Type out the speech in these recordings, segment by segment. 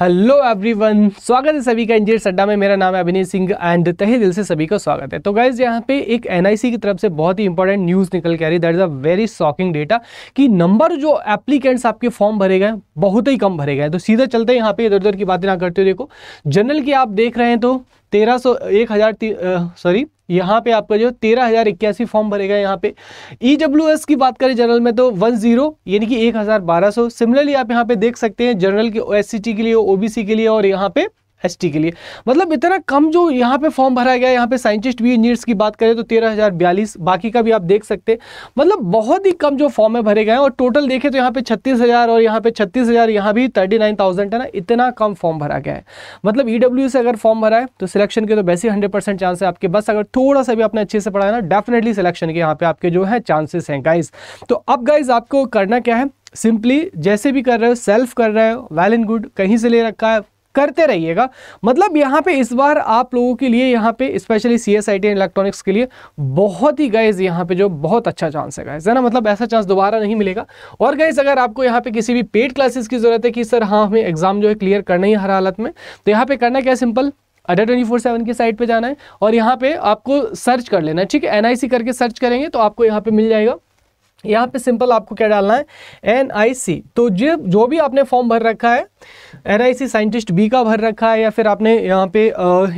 hello everyone स्वागत है सभी का इंजीनियर सड्डा में मेरा नाम है अभिनय सिंह एंड तहे दिल से सभी का स्वागत है तो गाइज यहाँ पे एक एनआईसी की तरफ से बहुत ही इंपॉर्टेंट न्यूज़ निकल के आ रही है that is a very shocking data कि नंबर जो एप्लीकेंट्स आपके फॉर्म भरे गए बहुत ही कम भरे गए तो सीधा चलते हैं यहाँ पे इधर उधर की बातें ना करते हो देखो जनरल की आप देख रहे हैं तो तेरह सौ एक हज़ार सॉरी यहाँ पे आपका जो तेरह हज़ार इक्यासी फॉर्म भरेगा यहाँ पे ई e एस की बात करें जनरल में तो वन जीरो यानी कि एक हज़ार बारह सौ सिमिलरली आप यहाँ पे देख सकते हैं जनरल के ओ एस सी टी के लिए ओ के लिए और यहाँ पे एस के लिए मतलब इतना कम जो यहाँ पे फॉर्म भरा गया यहाँ पे साइंटिस्ट भी इंजीनियर्स की बात करें तो तेरह हज़ार बयालीस बाकी का भी आप देख सकते हैं मतलब बहुत ही कम जो फॉर्म में भरे गए हैं और टोटल देखें तो यहाँ पे छत्तीस हज़ार और यहाँ पे छत्तीस हज़ार यहाँ भी थर्टी नाइन थाउजेंड है ना इतना कम फॉर्म भरा गया है मतलब ई e से अगर फॉर्म भरा है तो सिलेक्शन के तो वैसे हंड्रेड परसेंट चांस है आपके बस अगर थोड़ा सा भी आपने अच्छे से पढ़ाया ना डेफिनेटली सिलेक्शन के यहाँ पे आपके जो है चांसेस हैं गाइज तो अब गाइज आपको करना क्या है सिंपली जैसे भी कर रहे हो सेल्फ कर रहे हो वेल एंड गुड कहीं से ले रखा है करते रहिएगा मतलब यहाँ पे इस बार आप लोगों के लिए यहाँ पे specially C S I T electronics के लिए बहुत ही गाइज यहाँ पे जो बहुत अच्छा चांस है गाइज है ना मतलब ऐसा चांस दोबारा नहीं मिलेगा और गाइज अगर आपको यहाँ पे किसी भी पेड क्लासेस की जरूरत है कि सर हाँ हमें एग्जाम जो है क्लियर करना ही हर हालत में तो यहाँ पे करना क्या simple Adda twenty four seven की साइट पे जाना है और यहाँ पे आपको सर्च कर लेना है ठीक है एनआईसी करके सर्च करेंगे तो आपको यहाँ पे मिल जाएगा यहाँ पे सिंपल आपको क्या डालना है एनआईसी तो जो जो भी आपने फॉर्म भर रखा है एनआईसी साइंटिस्ट बी का भर रखा है या फिर आपने यहाँ पे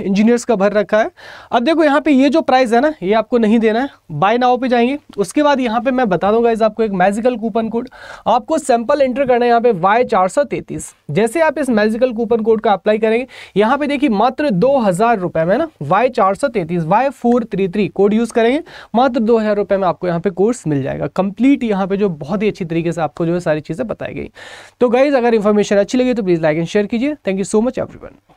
इंजीनियर्स का भर रखा है अब देखो यहाँ पे ये जो प्राइस है ना ये आपको नहीं देना है बाय नाव पे जाएंगे उसके बाद यहाँ पे मैं बता दूंगा इस आपको एक मैजिकल कूपन कोड आपको सैंपल एंटर करना है यहाँ पे वाई चार सौ तैतीस जैसे आप इस मैजिकल कूपन कोड का अप्लाई करेंगे यहाँ पे देखिए मात्र दो में ना वाई चार सौ तैतीस Y four three three code use करेंगे मात्र दो हज़ार रुपये में आपको यहाँ पे कोर्स मिल जाएगा कंप्लीट यहाँ पे जो बहुत ही अच्छी तरीके से आपको जो है सारी चीज़ें बताई गई तो गाइज़ अगर इन्फॉर्मेशन अच्छी लगी तो प्लीज़ लाइक एंड शेयर कीजिए thank you so much everyone